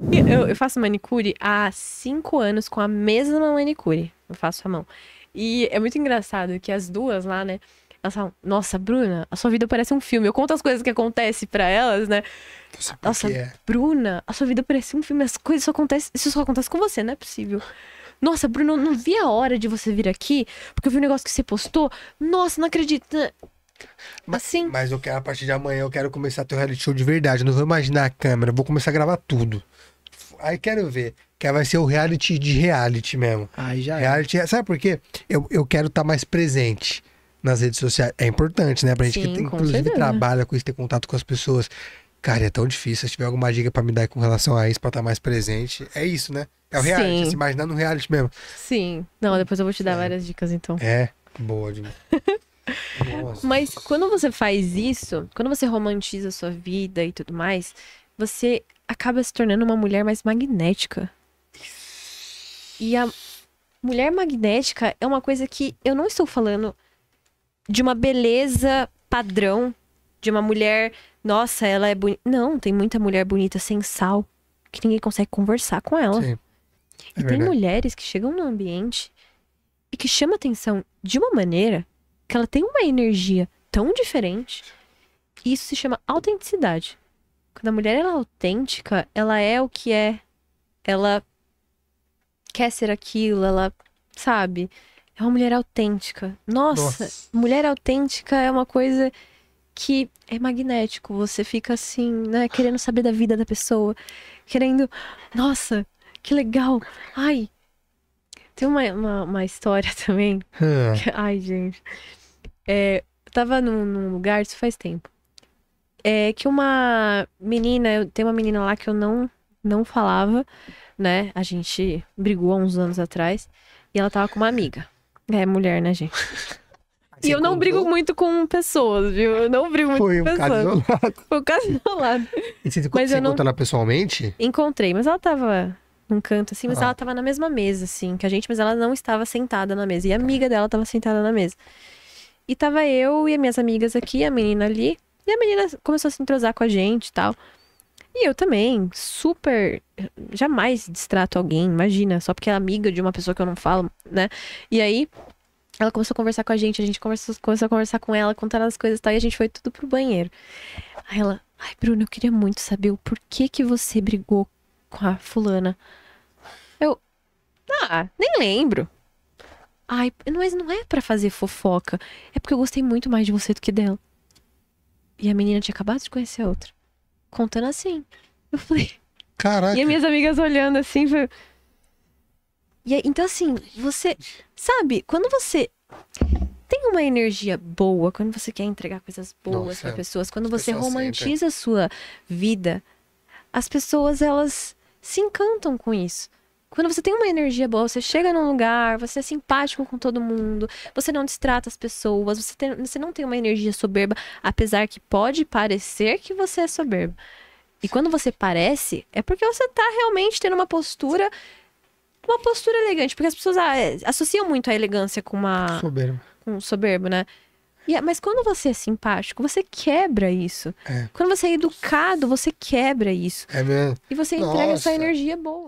Eu, eu faço manicure há cinco anos com a mesma manicure. Eu faço a mão. E é muito engraçado que as duas lá, né? Elas falam, nossa, Bruna, a sua vida parece um filme. Eu conto as coisas que acontecem para elas, né? Nossa, é. Bruna, a sua vida parece um filme. As coisas só acontecem. Isso só acontece com você, não é possível. Nossa, Bruno, não vi a hora de você vir aqui, porque eu vi um negócio que você postou. Nossa, não acredito. Mas, assim. Mas eu quero, a partir de amanhã, eu quero começar o reality show de verdade. Eu não vou imaginar a câmera, vou começar a gravar tudo. Aí quero ver. Que vai ser o reality de reality mesmo. Aí já é. reality, é. Sabe por quê? Eu, eu quero estar tá mais presente nas redes sociais. É importante, né? Pra gente Sim, que inclusive certeza. trabalha com isso, ter contato com as pessoas. Cara, é tão difícil. Se tiver alguma dica para me dar com relação a isso, pra estar tá mais presente. É isso, né? É o reality, Sim. se imaginar no reality mesmo. Sim. Não, depois eu vou te dar é. várias dicas, então. É, boa, demais. Mas quando você faz isso, quando você romantiza a sua vida e tudo mais, você acaba se tornando uma mulher mais magnética. E a mulher magnética é uma coisa que eu não estou falando de uma beleza padrão, de uma mulher, nossa, ela é bonita. Não, tem muita mulher bonita sem sal, que ninguém consegue conversar com ela. Sim. É e verdade. tem mulheres que chegam no ambiente e que chama atenção de uma maneira que ela tem uma energia tão diferente. isso se chama autenticidade. Quando a mulher ela é autêntica, ela é o que é. Ela quer ser aquilo, ela sabe. É uma mulher autêntica. Nossa, Nossa. mulher autêntica é uma coisa que é magnético. Você fica assim, né, querendo saber da vida da pessoa, querendo. Nossa, que legal! Ai! Tem uma, uma, uma história também. Ai, gente. É, eu tava num, num lugar, isso faz tempo é que uma menina, tem uma menina lá que eu não, não falava, né? A gente brigou há uns anos atrás. E ela tava com uma amiga. É mulher, né, gente? Você e eu não brigo muito com pessoas, viu? Eu não brigo muito Foi com um pessoas. Foi um caso isolado. E você, mas você eu não... ela pessoalmente? Encontrei, mas ela tava num canto assim, mas ah. ela tava na mesma mesa, assim, que a gente, mas ela não estava sentada na mesa. E a tá. amiga dela tava sentada na mesa. E tava eu e minhas amigas aqui, a menina ali. E a menina começou a se entrosar com a gente e tal. E eu também, super. Jamais distrato alguém, imagina, só porque é amiga de uma pessoa que eu não falo, né? E aí, ela começou a conversar com a gente, a gente começou a conversar com ela, contar as coisas e tal, e a gente foi tudo pro banheiro. Aí ela, ai, Bruno, eu queria muito saber o porquê que você brigou com a fulana. Eu, ah, nem lembro. Ai, mas não é para fazer fofoca. É porque eu gostei muito mais de você do que dela. E a menina tinha acabado de conhecer a outra. Contando assim. Eu falei. Caraca. E as minhas amigas olhando assim. Foi... E aí, então, assim, você. Sabe, quando você tem uma energia boa, quando você quer entregar coisas boas para é. pessoas, quando você romantiza sempre. a sua vida, as pessoas, elas se encantam com isso. Quando você tem uma energia boa, você chega num lugar, você é simpático com todo mundo, você não distrata as pessoas, você, tem, você não tem uma energia soberba, apesar que pode parecer que você é soberba. E quando você parece, é porque você tá realmente tendo uma postura. Uma postura elegante. Porque as pessoas ah, é, associam muito a elegância com uma. Soberba. Com soberbo, né? E, é, mas quando você é simpático, você quebra isso. É. Quando você é educado, você quebra isso. É mesmo. E você entrega Nossa. sua energia boa.